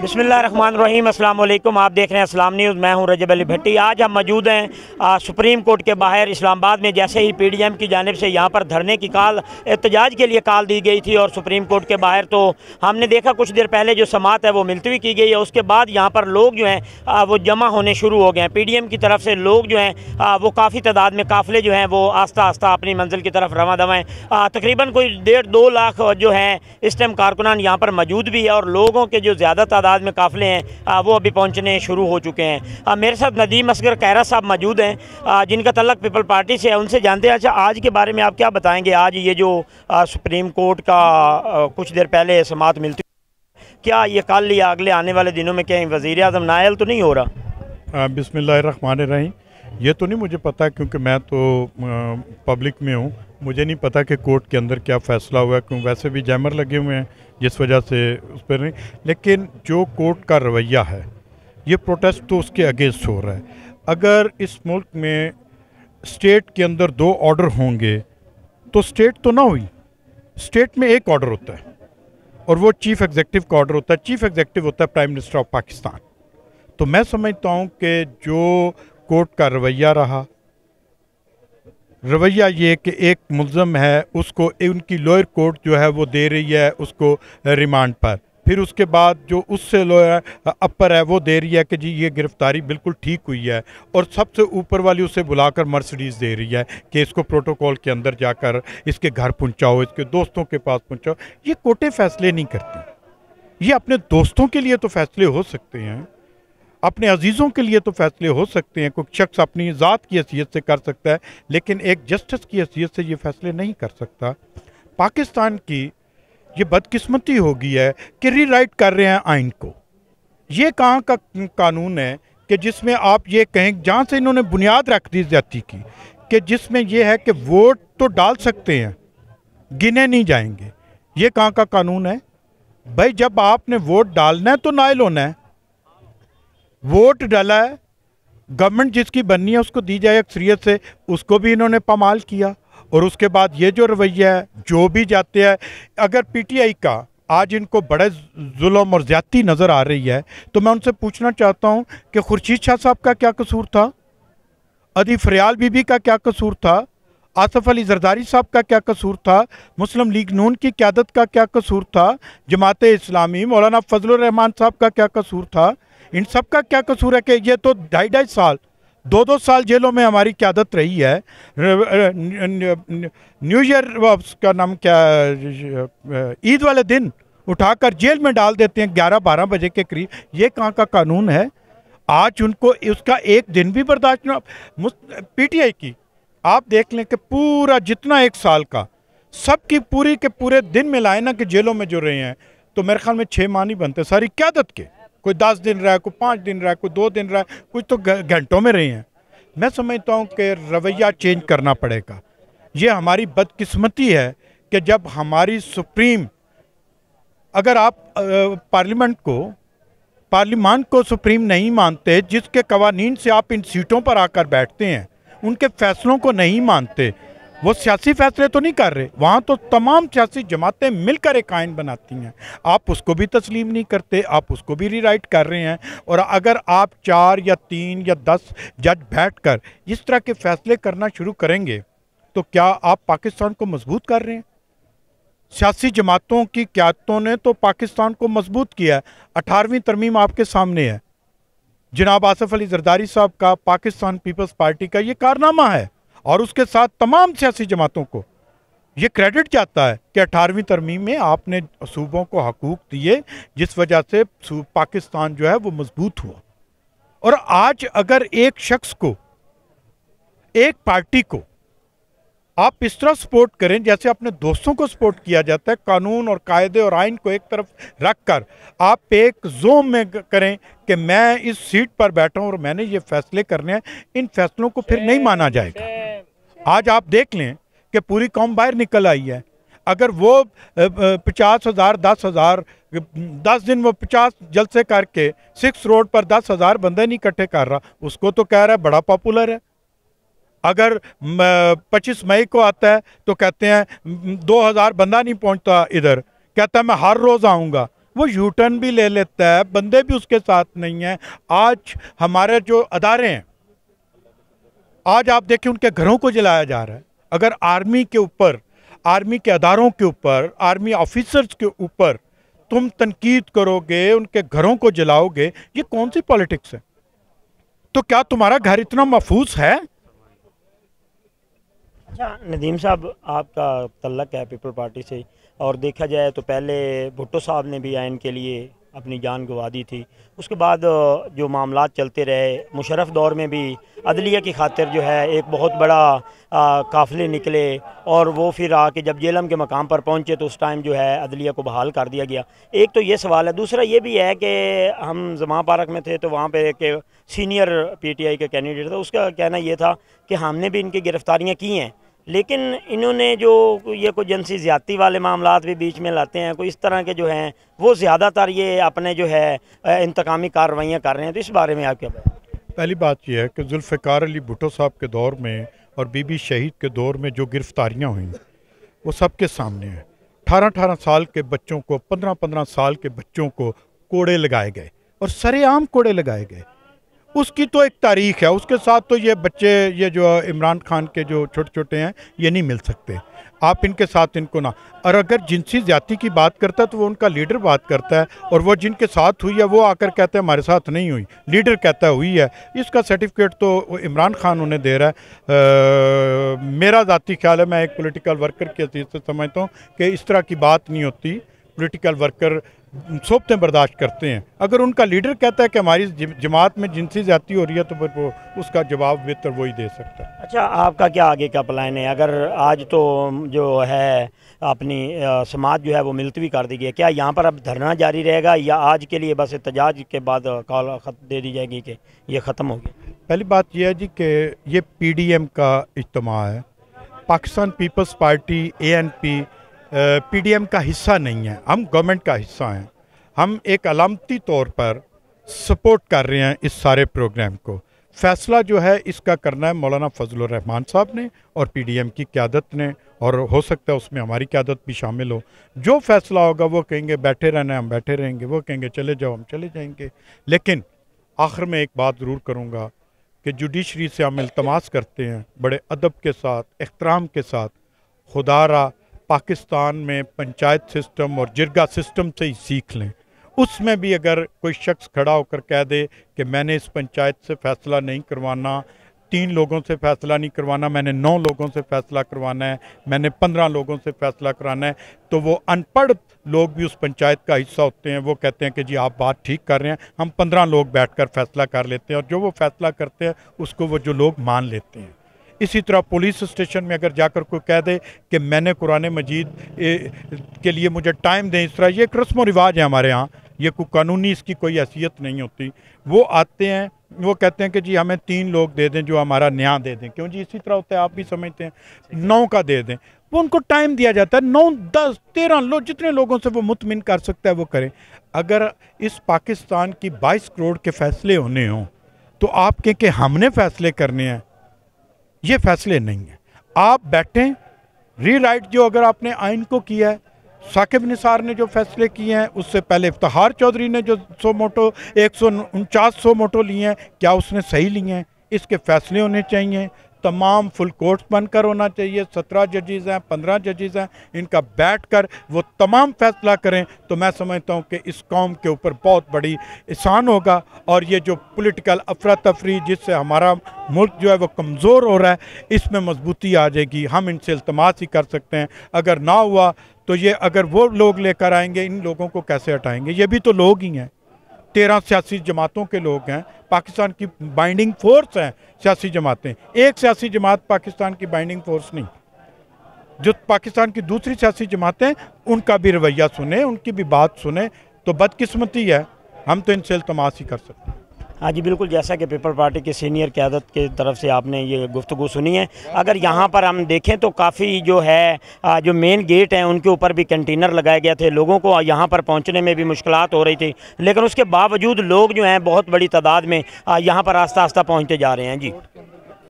बसमीम अल्लाम आप देख रहे हैं इस्लाम न्यूज़ मैं हूं रजब अली भट्टी आज हम मौजूद हैं आ, सुप्रीम कोर्ट के बाहर इस्लामाबाद में जैसे ही पीडीएम की जानब से यहां पर धरने की काल एहतजाज के लिए काल दी गई थी और सुप्रीम कोर्ट के बाहर तो हमने देखा कुछ देर पहले जो समात है वो मिलतवी की गई है उसके बाद यहाँ पर लोग जो हैं वो जमा होने शुरू हो गए हैं पी की तरफ से लोग जो हैं वो काफ़ी तादाद में काफ़िले जो हैं वो आस्ता आस्ता अपनी मंजिल की तरफ रवा दवाएँ तकरीबन कोई डेढ़ दो लाख जो हैं इस टाइम कारकुनान यहाँ पर मौजूद भी है और लोगों के जो ज़्यादा तादाद तादाद में काफ़िले हैं वो अभी पहुँचने शुरू हो चुके हैं मेरे साथ नदीम असगर कैरा साहब मौजूद हैं जिनका तलक पीपल पार्टी से है उनसे जानते हैं अच्छा आज के बारे में आप क्या बताएँगे आज ये जो सुप्रीम कोर्ट का कुछ देर पहले समात मिलती क्या ये कल या अगले आने वाले दिनों में क्या वज़ी अजम नायल तो नहीं हो रहा बिसमिल्ल रही ये तो नहीं मुझे पता क्योंकि मैं तो पब्लिक में हूँ मुझे नहीं पता कि कोर्ट के अंदर क्या फ़ैसला हुआ क्यों वैसे भी जैमर लगे हुए हैं जिस वजह से उस पर नहीं लेकिन जो कोर्ट का रवैया है ये प्रोटेस्ट तो उसके अगेंस्ट हो रहा है अगर इस मुल्क में स्टेट के अंदर दो ऑर्डर होंगे तो स्टेट तो ना हुई स्टेट में एक ऑर्डर होता है और वो चीफ एग्जेक्टिव का ऑर्डर होता है चीफ एग्जेक्टिव होता है प्राइम मिनिस्टर ऑफ पाकिस्तान तो मैं समझता हूँ कि जो कोर्ट का रवैया रहा रवैया ये कि एक मुलम है उसको उनकी लोअर कोर्ट जो है वो दे रही है उसको रिमांड पर फिर उसके बाद जो उससे लोअर अपर है वो दे रही है कि जी ये गिरफ्तारी बिल्कुल ठीक हुई है और सबसे ऊपर वाली उसे बुलाकर मर्सिडीज़ दे रही है कि इसको प्रोटोकॉल के अंदर जाकर इसके घर पहुंचाओ इसके दोस्तों के पास पहुंचाओ ये कोटे फैसले नहीं करती ये अपने दोस्तों के लिए तो फैसले हो सकते हैं अपने अजीज़ों के लिए तो फैसले हो सकते हैं कोई शख्स अपनी ज़ात की हैसियत से कर सकता है लेकिन एक जस्टिस की हैसियत से ये फैसले नहीं कर सकता पाकिस्तान की ये बदकिस्मती होगी है कि री राइट कर रहे हैं आइन को ये कहाँ का कानून है कि जिसमें आप ये कहें जहाँ से इन्होंने बुनियाद रख दी जाती की कि जिसमें यह है कि वोट तो डाल सकते हैं गिने नहीं जाएंगे ये कहाँ का कानून है भाई जब आपने वोट डालना है तो नायल होना है वोट डाला है गवर्नमेंट जिसकी बननी है उसको दी जाए अक्सरियत से उसको भी इन्होंने पमाल किया और उसके बाद ये जो रवैया है जो भी जाते हैं अगर पीटीआई का आज इनको बड़े जुल्म और ज़्यादती नज़र आ रही है तो मैं उनसे पूछना चाहता हूँ कि खुर्शीद शाह साहब का क्या कसूर था अदी फरियाल बीबी का क्या कसूर था आसफ अली जरदारी साहब का क्या कसूर था मुस्लिम लीग नून की क्यादत का क्या कसूर था जमात इस्लामी मौलाना फजल रहमान साहब का क्या कसूर था इन सब का क्या कसूर है कि ये तो ढाई ढाई साल दो दो साल जेलों में हमारी क्यादत रही है न्यू ईयर का नाम क्या ईद वाले दिन उठाकर जेल में डाल देते हैं ग्यारह बारह बजे के करीब ये कहाँ का कानून है आज उनको उसका एक दिन भी बर्दाश्त ना पीटीआई की आप देख लें कि पूरा जितना एक साल का सब की पूरी के पूरे दिन मिलाए ना कि जेलों में जो रहे हैं तो मेरे ख्याल में छः माह नहीं बनते सारी क्यादत के कोई दस दिन रहा है कोई पाँच दिन रहा है कोई दो दिन रहा है कुछ तो घंटों में रहे हैं मैं समझता हूँ कि रवैया चेंज करना पड़ेगा ये हमारी बदकिस्मती है कि जब हमारी सुप्रीम अगर आप पार्लियामेंट को पार्लियामान को सुप्रीम नहीं मानते जिसके कवानीन से आप इन सीटों पर आकर बैठते हैं उनके फैसलों को नहीं मानते वो सियासी फैसले तो नहीं कर रहे वहाँ तो तमाम सियासी जमातें मिलकर एक आयन बनाती हैं आप उसको भी तस्लीम नहीं करते आप उसको भी रीराइट कर रहे हैं और अगर आप चार या तीन या दस जज बैठकर इस तरह के फैसले करना शुरू करेंगे तो क्या आप पाकिस्तान को मजबूत कर रहे हैं सियासी जमातों की क्यादतों ने तो पाकिस्तान को मजबूत किया है अठारहवीं तरमीम आपके सामने है जनाब आसफ़ अली जरदारी साहब का पाकिस्तान पीपल्स पार्टी का ये कारनामा है और उसके साथ तमाम सियासी जमातों को ये क्रेडिट जाता है कि अठारहवीं तरमीम में आपने सूबों को हकूक दिए जिस वजह से पाकिस्तान जो है वो मजबूत हुआ और आज अगर एक शख्स को एक पार्टी को आप इस तरह सपोर्ट करें जैसे अपने दोस्तों को सपोर्ट किया जाता है कानून और कायदे और आइन को एक तरफ रख कर आप एक जोम में करें कि मैं इस सीट पर बैठा हूं और मैंने ये फैसले करने हैं इन फैसलों को फिर नहीं माना जाएगा आज आप देख लें कि पूरी कौम बाहर निकल आई है अगर वो पचास हज़ार दस हज़ार दस दिन वो पचास जलसे करके सिक्स रोड पर दस हज़ार बंदे नहीं इकट्ठे कर रहा उसको तो कह रहा है बड़ा पॉपुलर है अगर पच्चीस मई को आता है तो कहते हैं दो हज़ार बंदा नहीं पहुंचता इधर कहता है मैं हर रोज़ आऊँगा वो यूटर्न भी ले लेता है बंदे भी उसके साथ नहीं हैं आज हमारे जो अदारे हैं आज आप देखिए उनके घरों को जलाया जा रहा है अगर आर्मी के ऊपर आर्मी के अदारों के ऊपर आर्मी ऑफिसर्स के ऊपर तुम तनकीद करोगे उनके घरों को जलाओगे ये कौन सी पॉलिटिक्स है तो क्या तुम्हारा घर इतना महफूज है अच्छा नदीम साहब आपका तल्लक है पीपल पार्टी से और देखा जाए तो पहले भुट्टो साहब ने भी आयन के लिए अपनी जान गंवा दी थी उसके बाद जो मामला चलते रहे मुशरफ दौर में भी अदलिया की खातिर जो है एक बहुत बड़ा काफ़िले निकले और वो फिर आके जब जेलम के मकाम पर पहुँचे तो उस टाइम जो है अदलिया को बहाल कर दिया गया एक तो ये सवाल है दूसरा ये भी है कि हम जमा पार्क में थे तो वहाँ पर एक सीनियर आई के कैंडिडेट था उसका कहना ये था कि हमने भी इनकी गिरफ़्तारियाँ की हैं लेकिन इन्होंने जो ये कोई जनसी ज़्यादती वाले मामला भी बीच में लाते हैं कोई इस तरह के जो हैं वो ज़्यादातर ये अपने जो है इंतकामी कार्रवाइयाँ कर रहे हैं तो इस बारे में आप क्या पहली बात यह है कि जुल्फ़ार अली भुटो साहब के दौर में और बीबी शहीद के दौर में जो गिरफ़्तारियाँ हुई वो सबके सामने हैं अठारह अठारह साल के बच्चों को पंद्रह पंद्रह साल के बच्चों को कोड़े लगाए गए और सरेआम कोड़े लगाए गए उसकी तो एक तारीख है उसके साथ तो ये बच्चे ये जो इमरान खान के जो छोटे छोटे हैं ये नहीं मिल सकते आप इनके साथ इनको ना और अगर जिनसी ज़्यादा की बात करता है तो वो उनका लीडर बात करता है और वो जिनके साथ हुई है वो आकर कहते हैं हमारे साथ नहीं हुई लीडर कहता है हुई है इसका सर्टिफिकेट तो इमरान खान उन्हें दे रहा है आ, मेरा ज़ाती ख्याल है मैं एक पोलिटिकल वर्कर के हसीब से समझता हूँ कि इस तरह की बात नहीं होती पोलिटिकल वर्कर सोपते बर्दाश्त करते हैं अगर उनका लीडर कहता है कि हमारी जमात में जिनसी जाती हो रही है तो फिर वो उसका जवाब बेहतर वही दे सकता है अच्छा आपका क्या आगे का प्लान है अगर आज तो जो है अपनी समाज जो है वो मिलतवी कर दी गई है क्या यहाँ पर अब धरना जारी रहेगा या आज के लिए बस एहतजाज के बाद कॉल दे दी जाएगी कि ये ख़त्म होगी पहली बात यह है जी कि ये पी डी एम का इज्तम है Pakistan Peoples Party A N P PDM का हिस्सा नहीं है हम गवर्नमेंट का हिस्सा हैं हम एक अलामती तौर पर सपोर्ट कर रहे हैं इस सारे प्रोग्राम को फैसला जो है इसका करना है मौलाना फजल रहमान साहब ने और पीडीएम की क्यादत ने और हो सकता है उसमें हमारी क्यादत भी शामिल हो जो फैसला होगा वो कहेंगे बैठे रहना हम बैठे रहेंगे वो कहेंगे चले जाओ हम चले जाएंगे लेकिन आखिर में एक बात ज़रूर करूँगा कि जुडिशरी से हम इल्तमास करते हैं बड़े अदब के साथ एहतराम के साथ खुदारा पाकिस्तान में पंचायत सिस्टम और जिरगा सिस्टम से ही सीख लें उसमें भी अगर कोई शख्स खड़ा होकर कह दे कि मैंने इस पंचायत से फ़ैसला नहीं करवाना तीन लोगों से फ़ैसला नहीं करवाना मैंने नौ लोगों से फ़ैसला करवाना है मैंने पंद्रह लोगों से फ़ैसला कराना है तो वो अनपढ़ लोग भी उस पंचायत का हिस्सा होते हैं वो कहते हैं कि जी आप बात ठीक कर रहे हैं हम पंद्रह लोग बैठकर फ़ैसला कर लेते हैं और जो वो फ़ैसला करते हैं उसको वो जो लोग मान लेते हैं इसी तरह पुलिस स्टेशन में अगर जाकर कोई कह दे कि मैंने कुरान मजीद के लिए मुझे टाइम दें इस तरह ये एक रस्म रिवाज है हमारे यहाँ ये कोई कानूनी इसकी कोई हैसियत नहीं होती वो आते हैं वो कहते हैं कि जी हमें तीन लोग दे दें जो हमारा न्याय दे दें क्यों जी इसी तरह होता है आप भी समझते हैं नौ का दे दें वो उनको टाइम दिया जाता है नौ दस तेरह लोग जितने लोगों से वो मुतमिन कर सकता है वो करें अगर इस पाकिस्तान की बाईस करोड़ के फैसले होने हों तो आप कहें कि हमने फैसले करने हैं ये फैसले नहीं हैं आप बैठें रीराइट जो अगर आपने आइन को किया है साकिब निसार ने जो फैसले किए हैं उससे पहले इफ्तार चौधरी ने जो सौ मोटो एक सौ उनचास सौ मोटो लिए हैं क्या उसने सही लिए हैं इसके फैसले होने चाहिए तमाम फुल कोर्ट्स बनकर होना चाहिए सत्रह जजेज़ हैं पंद्रह जजेज़ हैं इनका बैठ कर वो तमाम फैसला करें तो मैं समझता हूँ कि इस कौम के ऊपर बहुत बड़ी एहसान होगा और ये जो पोलिटिकल अफरा तफरी जिससे हमारा मुल्क जो है वो कमज़ोर हो रहा है इसमें मजबूती आ जाएगी हम इनसे इल्तमास ही कर सकते हैं अगर ना हुआ तो ये अगर वो लोग लेकर आएंगे इन लोगों को कैसे हटाएंगे ये भी तो लोग ही हैं तेरह सियासी जमातों के लोग हैं पाकिस्तान की बाइंडिंग फोर्स हैं सियासी जमातें एक सियासी जमात पाकिस्तान की बाइंडिंग फोर्स नहीं जो पाकिस्तान की दूसरी सियासी जमातें उनका भी रवैया सुने उनकी भी बात सुने तो बदकिस्मती है हम तो इनसे इल्तमास ही कर सकते हैं हाँ जी बिल्कुल जैसा कि पीपल पार्टी के सीनियर क्यादत के तरफ से आपने ये गुफ्तु सुनी है अगर यहाँ पर हम देखें तो काफ़ी जो है जो मेन गेट हैं उनके ऊपर भी कंटेनर लगाए गए थे लोगों को यहाँ पर पहुँचने में भी मुश्किल हो रही थी लेकिन उसके बावजूद लोग जो हैं बहुत बड़ी तादाद में यहाँ पर आस्ता आस्ता पहुँचते जा रहे हैं जी